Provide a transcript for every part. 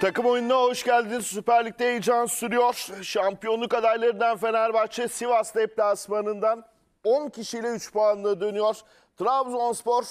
Takım oyununa hoş geldiniz. Süper Lig'de heyecan sürüyor. Şampiyonluk adaylarından Fenerbahçe, Sivas deplasmanından 10 kişiyle 3 puanla dönüyor. Trabzonspor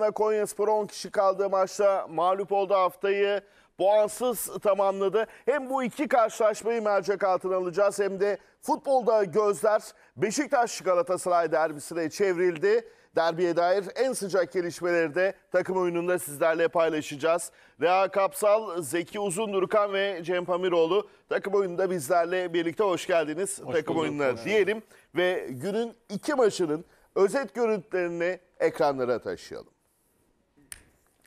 ve Konyaspor 10 kişi kaldığı maçta mağlup oldu haftayı puansız tamamladı. Hem bu iki karşılaşmayı mercek altına alacağız hem de futbolda gözler Beşiktaş Galatasaray derbisine çevrildi. Derbiye dair en sıcak gelişmeleri de takım oyununda sizlerle paylaşacağız. Reha Kapsal, Zeki Uzundurkan ve Cem Pamiroğlu takım oyununda bizlerle birlikte hoş geldiniz. Hoş takım bulduk, oyununa diyelim ve günün iki maçının özet görüntülerini ekranlara taşıyalım.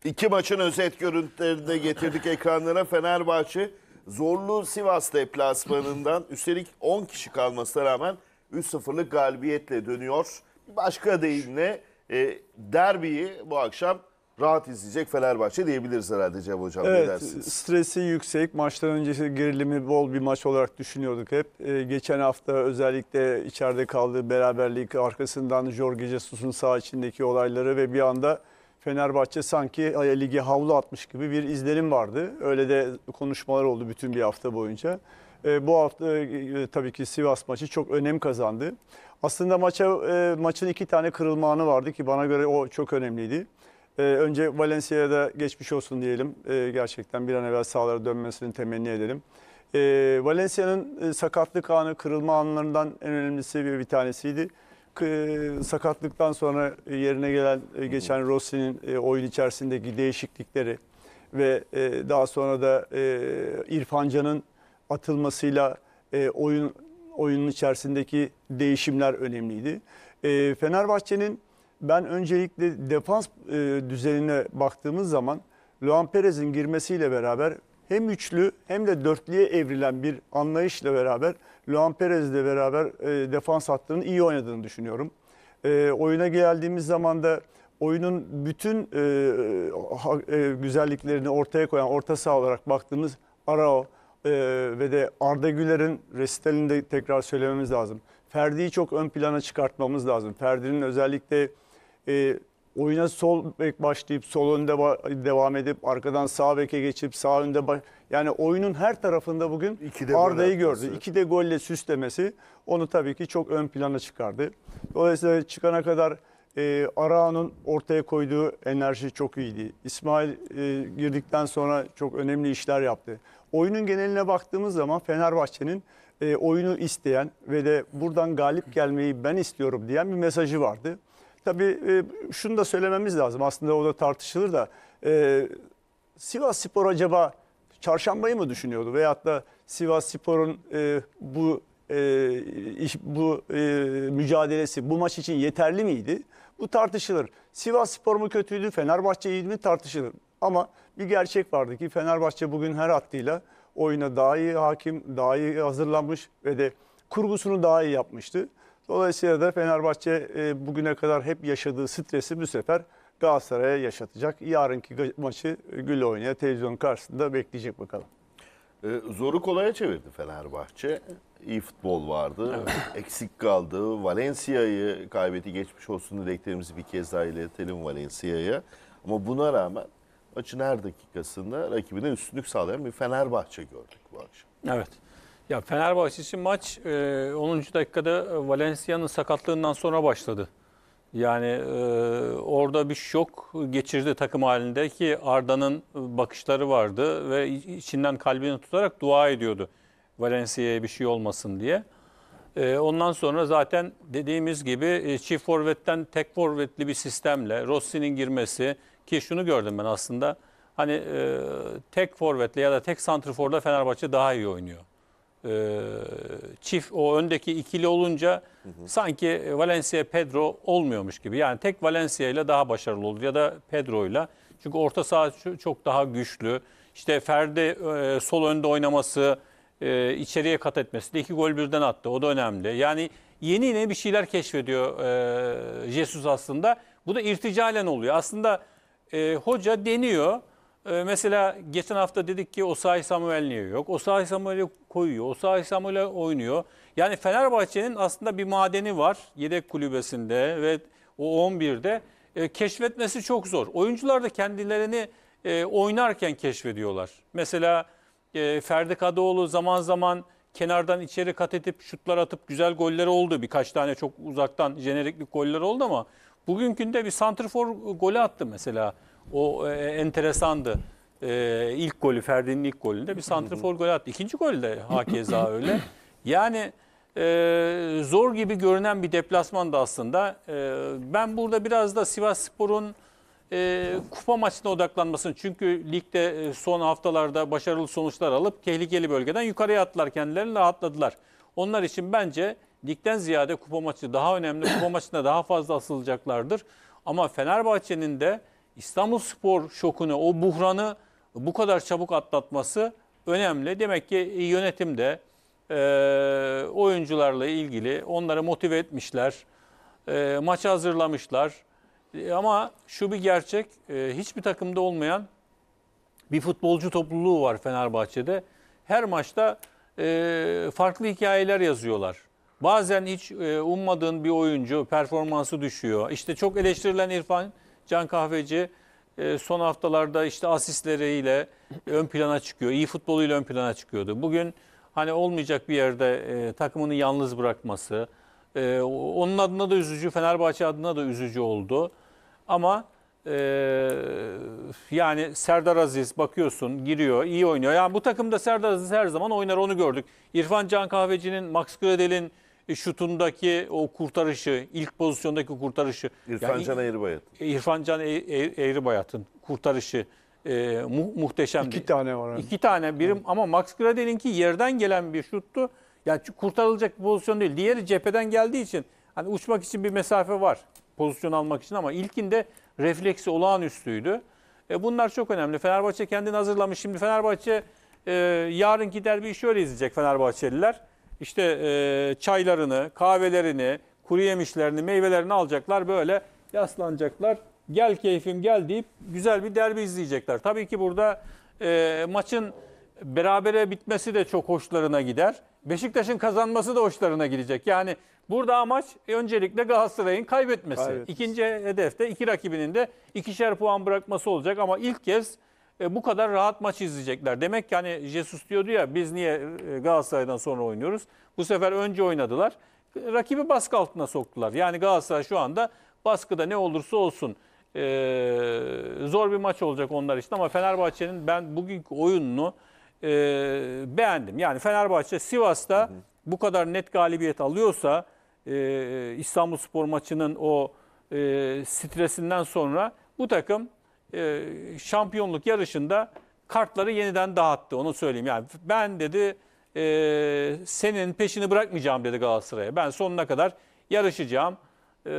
İki maçın özet görüntülerini de getirdik ekranlara. Fenerbahçe zorlu Sivas deplasmanından üstelik 10 kişi kalmasına rağmen 3-0'lık galibiyetle dönüyor. Başka deyimle e, derbiyi bu akşam rahat izleyecek Fenerbahçe diyebiliriz herhalde Cem Hocam. Evet, ne dersiniz? stresi yüksek. Maçtan öncesi gerilimi bol bir maç olarak düşünüyorduk hep. Ee, geçen hafta özellikle içeride kaldığı beraberlik arkasından Jorge Jesus'un sağ içindeki olayları ve bir anda Fenerbahçe sanki lige havlu atmış gibi bir izlenim vardı. Öyle de konuşmalar oldu bütün bir hafta boyunca. E, bu hafta e, tabii ki Sivas maçı çok önem kazandı. Aslında maça e, maçın iki tane kırılma anı vardı ki bana göre o çok önemliydi. önce Valencia'ya da geçmiş olsun diyelim. gerçekten bir an evvel sahalara dönmesini temenni edelim. Valencia'nın sakatlık anı, kırılma anlarından en önemlisi bir tanesiydi. E, sakatlıktan sonra yerine gelen e, geçen Rossi'nin e, oyun içerisindeki değişiklikleri ve daha sonra da İrfancan'ın atılmasıyla oyun oyunun içerisindeki değişimler önemliydi. Fenerbahçe'nin ben öncelikle defans düzenine baktığımız zaman Luan Perez'in girmesiyle beraber hem üçlü hem de dörtlüye evrilen bir anlayışla beraber Luan ile beraber e, defans hattının iyi oynadığını düşünüyorum. E, oyuna geldiğimiz zaman da oyunun bütün e, ha, e, güzelliklerini ortaya koyan orta saha olarak baktığımız Arao e, ve de Arda Güler'in resitalini de tekrar söylememiz lazım. Ferdi'yi çok ön plana çıkartmamız lazım. Ferdi'nin özellikle e, oyuna sol bek başlayıp sol önde devam edip arkadan sağ beke geçip sağ önde yani oyunun her tarafında bugün Arda'yı gördü. İki de golle süslemesi onu tabii ki çok ön plana çıkardı. Dolayısıyla çıkana kadar e, Arao'nun ortaya koyduğu enerji çok iyiydi. İsmail e, girdikten sonra çok önemli işler yaptı. Oyunun geneline baktığımız zaman Fenerbahçe'nin e, oyunu isteyen ve de buradan galip gelmeyi ben istiyorum diyen bir mesajı vardı. Tabii e, şunu da söylememiz lazım. Aslında o da tartışılır da. E, Sivas Spor acaba çarşambayı mı düşünüyordu? Veyahut da Sivas Spor'un e, bu e, iş, bu e, mücadelesi bu maç için yeterli miydi? Bu tartışılır. Sivas Spor mu kötüydü, Fenerbahçe iyiydi? mi tartışılır. Ama bir gerçek vardı ki Fenerbahçe bugün her hattıyla oyuna daha iyi hakim, daha iyi hazırlanmış ve de kurgusunu daha iyi yapmıştı. Dolayısıyla da Fenerbahçe e, bugüne kadar hep yaşadığı stresi bu sefer Galatasaray'a yaşatacak. Yarınki maçı Gül oynaya televizyon karşısında bekleyecek bakalım. E, zoru kolaya çevirdi Fenerbahçe. İyi futbol vardı. Evet. Eksik kaldı. Valencia'yı kaybetti geçmiş olsun dileklerimizi bir kez daha iletelim Valencia'ya. Ama buna rağmen maçın her dakikasında rakibine üstünlük sağlayan bir Fenerbahçe gördük bu akşam. Evet. Ya Fenerbahçe için maç e, 10. dakikada Valencia'nın sakatlığından sonra başladı. Yani e, orada bir şok geçirdi takım halinde ki Arda'nın bakışları vardı ve içinden kalbini tutarak dua ediyordu Valencia'ya bir şey olmasın diye. E, ondan sonra zaten dediğimiz gibi e, çift forvetten tek forvetli bir sistemle Rossi'nin girmesi ki şunu gördüm ben aslında hani tek forvetle ya da tek santriforda Fenerbahçe daha iyi oynuyor e, çift o öndeki ikili olunca hı hı. sanki Valencia Pedro olmuyormuş gibi. Yani tek Valencia ile daha başarılı olur ya da Pedro ile. Çünkü orta saha çok daha güçlü. İşte Ferdi e, sol önde oynaması, e, içeriye kat etmesi de iki gol birden attı. O da önemli. Yani yeni yeni bir şeyler keşfediyor e, Jesus aslında. Bu da irticalen oluyor. Aslında e, hoca deniyor. Ee, mesela geçen hafta dedik ki Osayi Samuel niye yok? Osayi Samuel'i koyuyor. Osayi Samuel oynuyor. Yani Fenerbahçe'nin aslında bir madeni var yedek kulübesinde ve o 11'de e, ee, keşfetmesi çok zor. Oyuncular da kendilerini e, oynarken keşfediyorlar. Mesela e, Ferdi Kadıoğlu zaman zaman kenardan içeri kat edip şutlar atıp güzel golleri oldu. Birkaç tane çok uzaktan jeneriklik goller oldu ama bugünkünde bir santrfor golü attı mesela. O e, enteresandı. E, ilk golü Ferdi'nin ilk golünde bir santrifor gol attı. İkinci golü de hakeza öyle. Yani e, zor gibi görünen bir deplasman da aslında. E, ben burada biraz da Sivas Spor'un e, kupa maçına odaklanmasın çünkü ligde e, son haftalarda başarılı sonuçlar alıp tehlikeli bölgeden yukarıya attılar kendilerini rahatladılar. Onlar için bence ligden ziyade kupa maçı daha önemli. Kupa maçına daha fazla asılacaklardır. Ama Fenerbahçe'nin de İstanbul Spor şokunu, o buhranı bu kadar çabuk atlatması önemli. Demek ki yönetim de e, oyuncularla ilgili onları motive etmişler, e, maçı hazırlamışlar. E, ama şu bir gerçek, e, hiçbir takımda olmayan bir futbolcu topluluğu var Fenerbahçe'de. Her maçta e, farklı hikayeler yazıyorlar. Bazen hiç e, ummadığın bir oyuncu performansı düşüyor. İşte çok eleştirilen İrfan Can Kahveci e, son haftalarda işte asistleriyle ön plana çıkıyor. İyi futboluyla ön plana çıkıyordu. Bugün hani olmayacak bir yerde e, takımını yalnız bırakması, e, onun adına da üzücü, Fenerbahçe adına da üzücü oldu. Ama yani Serdar Aziz bakıyorsun giriyor iyi oynuyor. Yani bu takımda Serdar Aziz her zaman oynar onu gördük. İrfan Can Kahveci'nin, Max Gödel'in e, şutundaki o kurtarışı, ilk pozisyondaki kurtarışı. İrfan yani, Can Eğribayat. İrfan Can e, e, Eğribayat'ın kurtarışı e, mu, muhteşemdi. İki tane var. Yani. İki tane birim ama Max Gradel'inki yerden gelen bir şuttu. Yani kurtarılacak bir pozisyon değil. Diğeri cepheden geldiği için hani uçmak için bir mesafe var pozisyon almak için ama ilkinde refleksi olağanüstüydü. E, bunlar çok önemli. Fenerbahçe kendini hazırlamış. Şimdi Fenerbahçe e, yarınki derbiyi şöyle izleyecek Fenerbahçeliler işte e, çaylarını, kahvelerini, kuru yemişlerini, meyvelerini alacaklar böyle yaslanacaklar. Gel keyfim gel deyip güzel bir derbi izleyecekler. Tabii ki burada e, maçın berabere bitmesi de çok hoşlarına gider. Beşiktaş'ın kazanması da hoşlarına gidecek. Yani burada amaç e, öncelikle Galatasaray'ın kaybetmesi. kaybetmesi. İkinci hedefte iki rakibinin de ikişer puan bırakması olacak ama ilk kez e, bu kadar rahat maç izleyecekler. Demek ki hani Jesus diyordu ya biz niye e, Galatasaray'dan sonra oynuyoruz? Bu sefer önce oynadılar. Rakibi baskı altına soktular. Yani Galatasaray şu anda baskıda ne olursa olsun e, zor bir maç olacak onlar için. Ama Fenerbahçe'nin ben bugünkü oyununu e, beğendim. Yani Fenerbahçe Sivas'ta hı hı. bu kadar net galibiyet alıyorsa e, İstanbul Spor maçının o e, stresinden sonra bu takım e, şampiyonluk yarışında kartları yeniden dağıttı. Onu söyleyeyim. Yani ben dedi e, senin peşini bırakmayacağım dedi Galatasaray'a. Ben sonuna kadar yarışacağım e,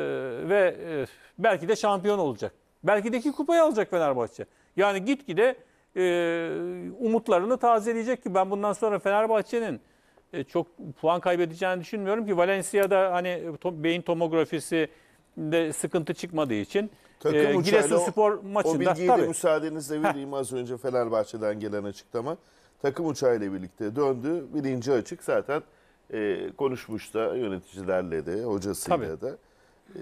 ve e, belki de şampiyon olacak. Belki de iki kupayı alacak Fenerbahçe. Yani gitgide e, umutlarını tazeleyecek ki ben bundan sonra Fenerbahçe'nin e, çok puan kaybedeceğini düşünmüyorum ki Valencia'da hani to, beyin tomografisi de sıkıntı çıkmadığı için Takım e, ee, Giresunspor maçında. O bilgiyi tabii. de müsaadenizle vereyim az önce Fenerbahçe'den gelen açıklama. Takım uçağıyla birlikte döndü. Birinci açık zaten e, konuşmuş da yöneticilerle de hocasıyla tabii. da. E,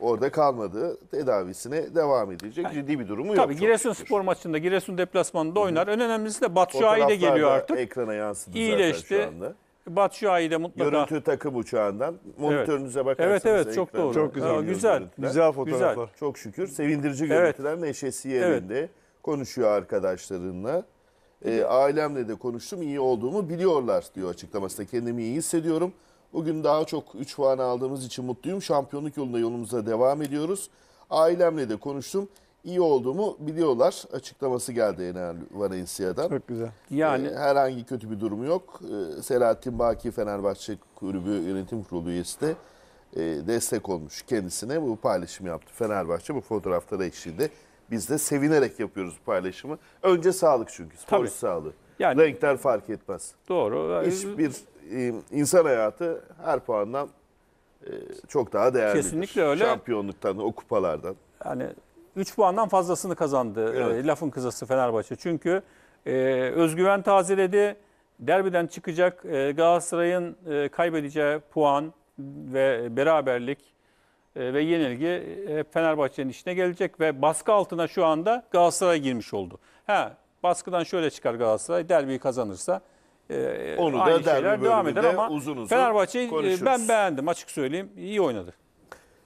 orada kalmadı. Tedavisine devam edecek. Yani, Ciddi bir durumu tabii, yok. Tabii Giresun spor maçında Giresun deplasmanında oynar. Hı-hı. En önemlisi de Batu Şahin de geliyor artık. ekrana yansıdı İyileşti. zaten şu anda. Batu Şua'yı da mutlaka. Görüntü takım uçağından. Monitörünüze evet. bakarsanız. Evet evet çok doğru. Çok güzel. Aa, güzel. Güzel fotoğraflar. Güzel. Çok şükür. Sevindirici görüntüler. Evet. Neşesi yerinde. Evet. Konuşuyor arkadaşlarınla. E, ailemle de konuştum. İyi olduğumu biliyorlar diyor açıklamasında. Kendimi iyi hissediyorum. Bugün daha çok 3 puan aldığımız için mutluyum. Şampiyonluk yolunda yolumuza devam ediyoruz. Ailemle de konuştum iyi olduğumu biliyorlar. Açıklaması geldi Enel Valencia'dan. Çok güzel. Ee, yani ee, herhangi kötü bir durumu yok. Ee, Selahattin Baki Fenerbahçe Kulübü Yönetim Kurulu üyesi de e, destek olmuş kendisine bu paylaşımı yaptı. Fenerbahçe bu fotoğrafta da eşliğinde biz de sevinerek yapıyoruz paylaşımı. Önce sağlık çünkü spor sağlığı. Yani, Renkler fark etmez. Doğru. Hiçbir e, insan hayatı her puandan e, çok daha değerli. Kesinlikle öyle. Şampiyonluktan, o kupalardan. Yani 3 puandan fazlasını kazandı. E, evet. lafın kızası Fenerbahçe. Çünkü e, özgüven tazeledi. Derbiden çıkacak e, Galatasaray'ın e, kaybedeceği puan ve beraberlik e, ve yenilgi hep Fenerbahçe'nin işine gelecek ve baskı altına şu anda Galatasaray girmiş oldu. Ha, baskıdan şöyle çıkar Galatasaray derbiyi kazanırsa e, Onu da şeyler derbi devam eder ama uzun uzun Fenerbahçe'yi e, ben beğendim açık söyleyeyim iyi oynadı.